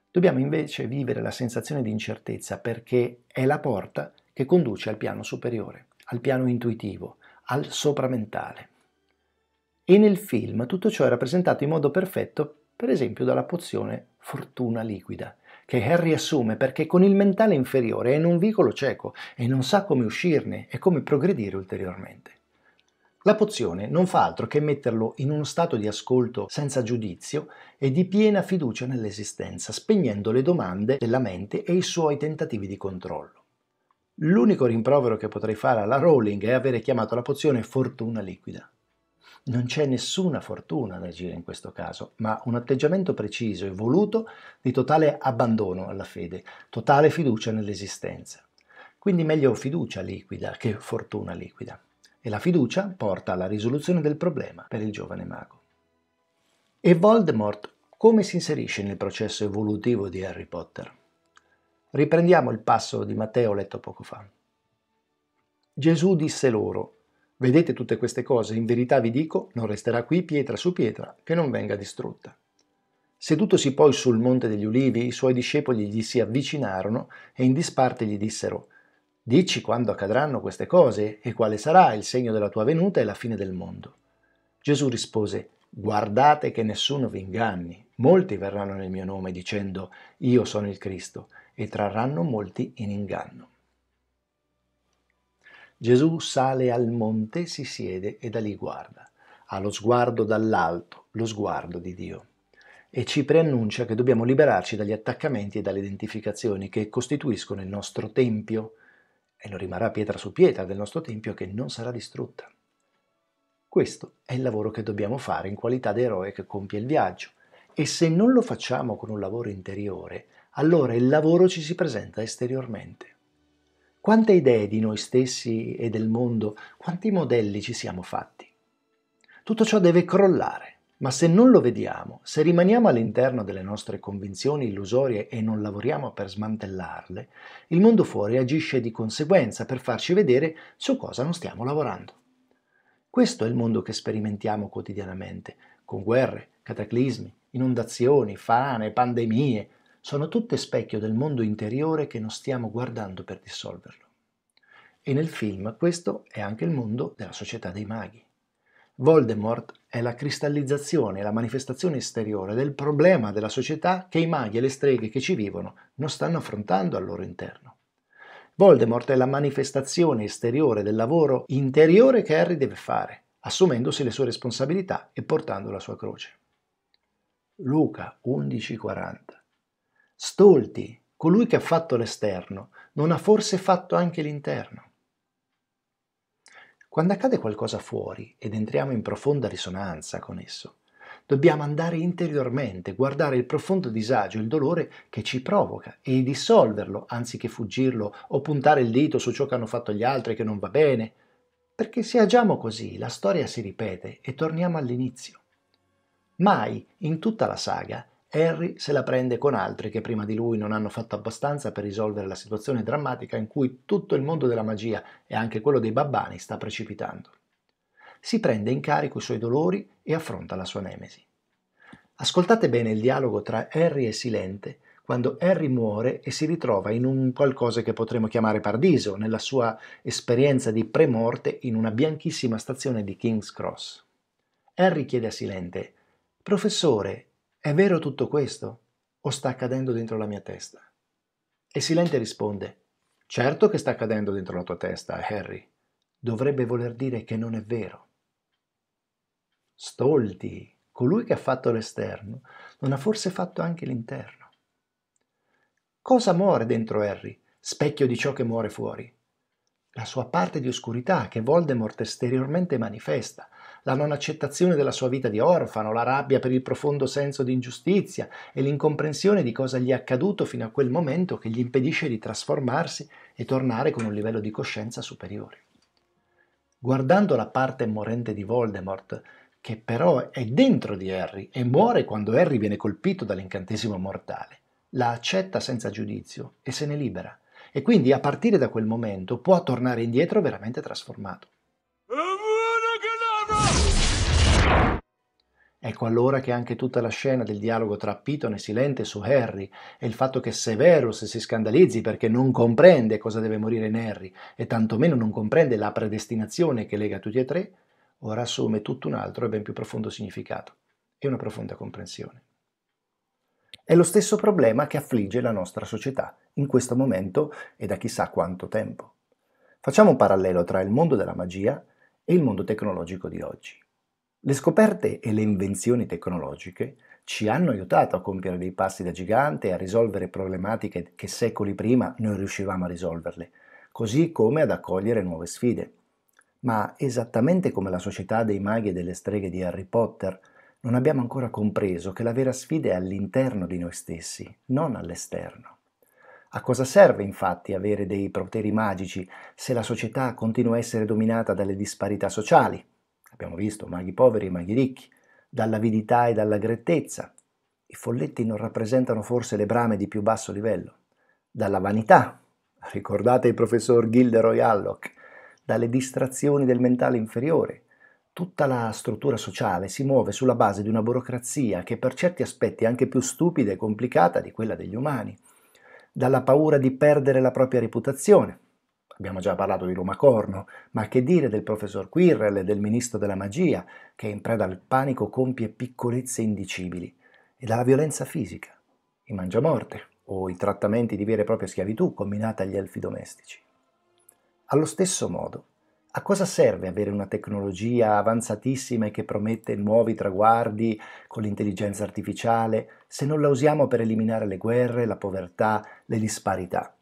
Dobbiamo invece vivere la sensazione di incertezza perché è la porta che conduce al piano superiore, al piano intuitivo, al sopramentale. E nel film tutto ciò è rappresentato in modo perfetto, per esempio dalla pozione fortuna liquida, che Harry assume perché con il mentale inferiore è in un vicolo cieco e non sa come uscirne e come progredire ulteriormente. La pozione non fa altro che metterlo in uno stato di ascolto senza giudizio e di piena fiducia nell'esistenza, spegnendo le domande della mente e i suoi tentativi di controllo. L'unico rimprovero che potrei fare alla Rowling è avere chiamato la pozione fortuna liquida. Non c'è nessuna fortuna ad agire in questo caso, ma un atteggiamento preciso e voluto di totale abbandono alla fede, totale fiducia nell'esistenza. Quindi meglio fiducia liquida che fortuna liquida. E la fiducia porta alla risoluzione del problema per il giovane mago. E Voldemort come si inserisce nel processo evolutivo di Harry Potter? Riprendiamo il passo di Matteo letto poco fa. Gesù disse loro, Vedete tutte queste cose, in verità vi dico, non resterà qui pietra su pietra che non venga distrutta. Sedutosi poi sul monte degli ulivi, i suoi discepoli gli si avvicinarono e in disparte gli dissero, Dici quando accadranno queste cose e quale sarà il segno della tua venuta e la fine del mondo. Gesù rispose, Guardate che nessuno vi inganni, molti verranno nel mio nome dicendo, Io sono il Cristo, e trarranno molti in inganno. Gesù sale al monte, si siede e da lì guarda. Ha lo sguardo dall'alto, lo sguardo di Dio. E ci preannuncia che dobbiamo liberarci dagli attaccamenti e dalle identificazioni che costituiscono il nostro tempio, e non rimarrà pietra su pietra del nostro tempio che non sarà distrutta. Questo è il lavoro che dobbiamo fare in qualità di eroe che compie il viaggio. E se non lo facciamo con un lavoro interiore, allora il lavoro ci si presenta esteriormente. Quante idee di noi stessi e del mondo, quanti modelli ci siamo fatti? Tutto ciò deve crollare, ma se non lo vediamo, se rimaniamo all'interno delle nostre convinzioni illusorie e non lavoriamo per smantellarle, il mondo fuori agisce di conseguenza per farci vedere su cosa non stiamo lavorando. Questo è il mondo che sperimentiamo quotidianamente, con guerre, cataclismi, inondazioni, fane, pandemie, sono tutte specchio del mondo interiore che non stiamo guardando per dissolverlo. E nel film questo è anche il mondo della società dei maghi. Voldemort è la cristallizzazione, la manifestazione esteriore del problema della società che i maghi e le streghe che ci vivono non stanno affrontando al loro interno. Voldemort è la manifestazione esteriore del lavoro interiore che Harry deve fare, assumendosi le sue responsabilità e portando la sua croce. Luca 11:40 Stolti, colui che ha fatto l'esterno, non ha forse fatto anche l'interno? Quando accade qualcosa fuori ed entriamo in profonda risonanza con esso, dobbiamo andare interiormente, guardare il profondo disagio, il dolore che ci provoca e dissolverlo anziché fuggirlo o puntare il dito su ciò che hanno fatto gli altri che non va bene. Perché se agiamo così la storia si ripete e torniamo all'inizio. Mai in tutta la saga Harry se la prende con altri che prima di lui non hanno fatto abbastanza per risolvere la situazione drammatica in cui tutto il mondo della magia e anche quello dei babbani sta precipitando. Si prende in carico i suoi dolori e affronta la sua nemesi. Ascoltate bene il dialogo tra Harry e Silente quando Harry muore e si ritrova in un qualcosa che potremmo chiamare paradiso, nella sua esperienza di premorte in una bianchissima stazione di King's Cross. Harry chiede a Silente, Professore, è vero tutto questo o sta accadendo dentro la mia testa? E Silente risponde, certo che sta accadendo dentro la tua testa, Harry. Dovrebbe voler dire che non è vero. Stolti, colui che ha fatto l'esterno, non ha forse fatto anche l'interno. Cosa muore dentro Harry, specchio di ciò che muore fuori? La sua parte di oscurità che Voldemort esteriormente manifesta, la non accettazione della sua vita di orfano, la rabbia per il profondo senso di ingiustizia e l'incomprensione di cosa gli è accaduto fino a quel momento che gli impedisce di trasformarsi e tornare con un livello di coscienza superiore. Guardando la parte morente di Voldemort, che però è dentro di Harry e muore quando Harry viene colpito dall'incantesimo mortale, la accetta senza giudizio e se ne libera e quindi a partire da quel momento può tornare indietro veramente trasformato. Drago! Ecco allora che anche tutta la scena del dialogo tra Piton e Silente su Harry e il fatto che Severus si scandalizzi perché non comprende cosa deve morire in Harry e tantomeno non comprende la predestinazione che lega tutti e tre, ora assume tutto un altro e ben più profondo significato e una profonda comprensione. È lo stesso problema che affligge la nostra società in questo momento e da chissà quanto tempo. Facciamo un parallelo tra il mondo della magia e il mondo tecnologico di oggi. Le scoperte e le invenzioni tecnologiche ci hanno aiutato a compiere dei passi da gigante e a risolvere problematiche che secoli prima non riuscivamo a risolverle, così come ad accogliere nuove sfide. Ma esattamente come la società dei maghi e delle streghe di Harry Potter, non abbiamo ancora compreso che la vera sfida è all'interno di noi stessi, non all'esterno. A cosa serve infatti avere dei poteri magici se la società continua a essere dominata dalle disparità sociali? Abbiamo visto maghi poveri e maghi ricchi, dall'avidità e dalla grettezza. I folletti non rappresentano forse le brame di più basso livello, dalla vanità, ricordate il professor Gilderoy Hallock, dalle distrazioni del mentale inferiore. Tutta la struttura sociale si muove sulla base di una burocrazia che per certi aspetti è anche più stupida e complicata di quella degli umani dalla paura di perdere la propria reputazione. Abbiamo già parlato di Roma Corno, ma che dire del professor Quirrell e del ministro della magia, che in preda al panico compie piccolezze indicibili, e dalla violenza fisica, i mangiamorte o i trattamenti di vera e propria schiavitù combinata agli elfi domestici. Allo stesso modo, a cosa serve avere una tecnologia avanzatissima e che promette nuovi traguardi con l'intelligenza artificiale se non la usiamo per eliminare le guerre, la povertà, le disparità?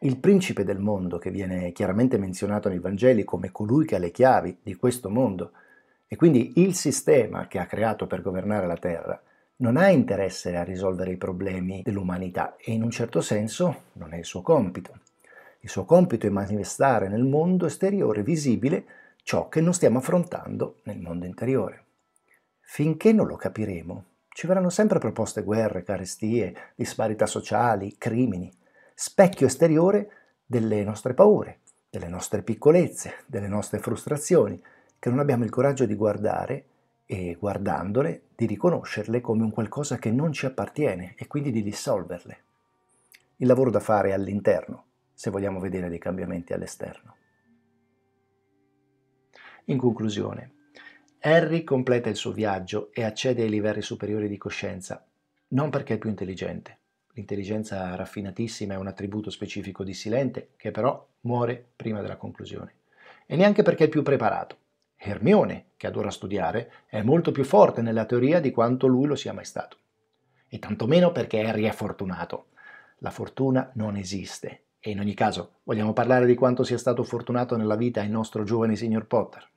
Il principe del mondo, che viene chiaramente menzionato nei Vangeli come colui che ha le chiavi di questo mondo, e quindi il sistema che ha creato per governare la terra, non ha interesse a risolvere i problemi dell'umanità e in un certo senso non è il suo compito. Il suo compito è manifestare nel mondo esteriore visibile ciò che non stiamo affrontando nel mondo interiore. Finché non lo capiremo, ci verranno sempre proposte guerre, carestie, disparità sociali, crimini, specchio esteriore delle nostre paure, delle nostre piccolezze, delle nostre frustrazioni, che non abbiamo il coraggio di guardare e guardandole di riconoscerle come un qualcosa che non ci appartiene e quindi di dissolverle. Il lavoro da fare è all'interno, se vogliamo vedere dei cambiamenti all'esterno. In conclusione, Harry completa il suo viaggio e accede ai livelli superiori di coscienza, non perché è più intelligente. L'intelligenza raffinatissima è un attributo specifico di Silente, che però muore prima della conclusione. E neanche perché è più preparato. Hermione, che adora studiare, è molto più forte nella teoria di quanto lui lo sia mai stato. E tantomeno perché Harry è fortunato. La fortuna non esiste, e in ogni caso, vogliamo parlare di quanto sia stato fortunato nella vita il nostro giovane signor Potter.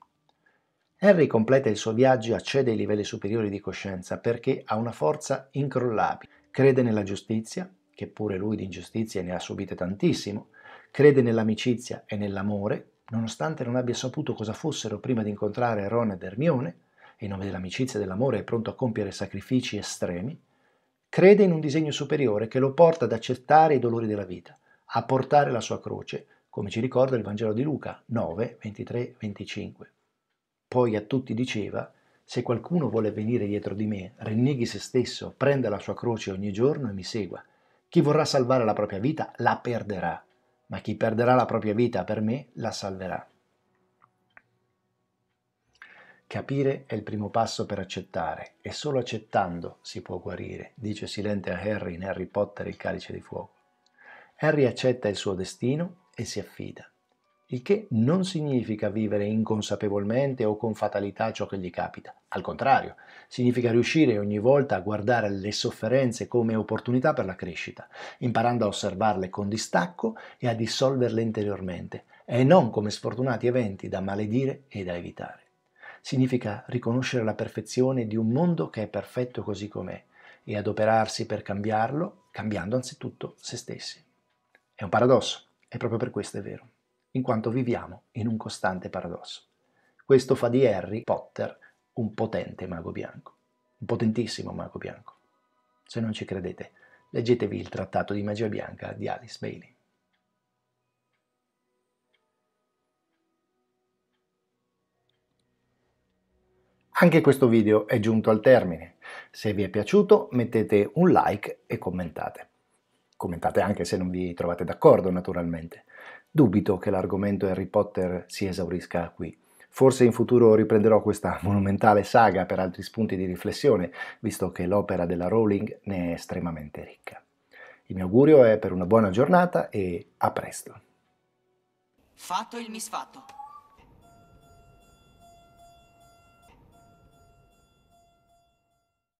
Harry completa il suo viaggio e accede ai livelli superiori di coscienza perché ha una forza incrollabile. Crede nella giustizia, che pure lui di ingiustizie ne ha subite tantissimo, crede nell'amicizia e nell'amore, nonostante non abbia saputo cosa fossero prima di incontrare Ron e Dermione, e in nome dell'amicizia e dell'amore è pronto a compiere sacrifici estremi, crede in un disegno superiore che lo porta ad accettare i dolori della vita, a portare la sua croce, come ci ricorda il Vangelo di Luca 9, 23, 25. Poi a tutti diceva, se qualcuno vuole venire dietro di me, rinneghi se stesso, prenda la sua croce ogni giorno e mi segua. Chi vorrà salvare la propria vita la perderà, ma chi perderà la propria vita per me la salverà. Capire è il primo passo per accettare e solo accettando si può guarire, dice Silente a Harry in Harry Potter il calice di fuoco. Harry accetta il suo destino e si affida, il che non significa vivere inconsapevolmente o con fatalità ciò che gli capita, al contrario, significa riuscire ogni volta a guardare le sofferenze come opportunità per la crescita, imparando a osservarle con distacco e a dissolverle interiormente, e non come sfortunati eventi da maledire e da evitare. Significa riconoscere la perfezione di un mondo che è perfetto così com'è e adoperarsi per cambiarlo, cambiando anzitutto se stessi. È un paradosso, e proprio per questo è vero, in quanto viviamo in un costante paradosso. Questo fa di Harry Potter un potente mago bianco, un potentissimo mago bianco. Se non ci credete, leggetevi il trattato di magia bianca di Alice Bailey. Anche questo video è giunto al termine. Se vi è piaciuto mettete un like e commentate. Commentate anche se non vi trovate d'accordo, naturalmente. Dubito che l'argomento Harry Potter si esaurisca qui. Forse in futuro riprenderò questa [LAUGHS] monumentale saga per altri spunti di riflessione, visto che l'opera della Rowling ne è estremamente ricca. Il mio augurio è per una buona giornata e a presto. Fatto il misfatto.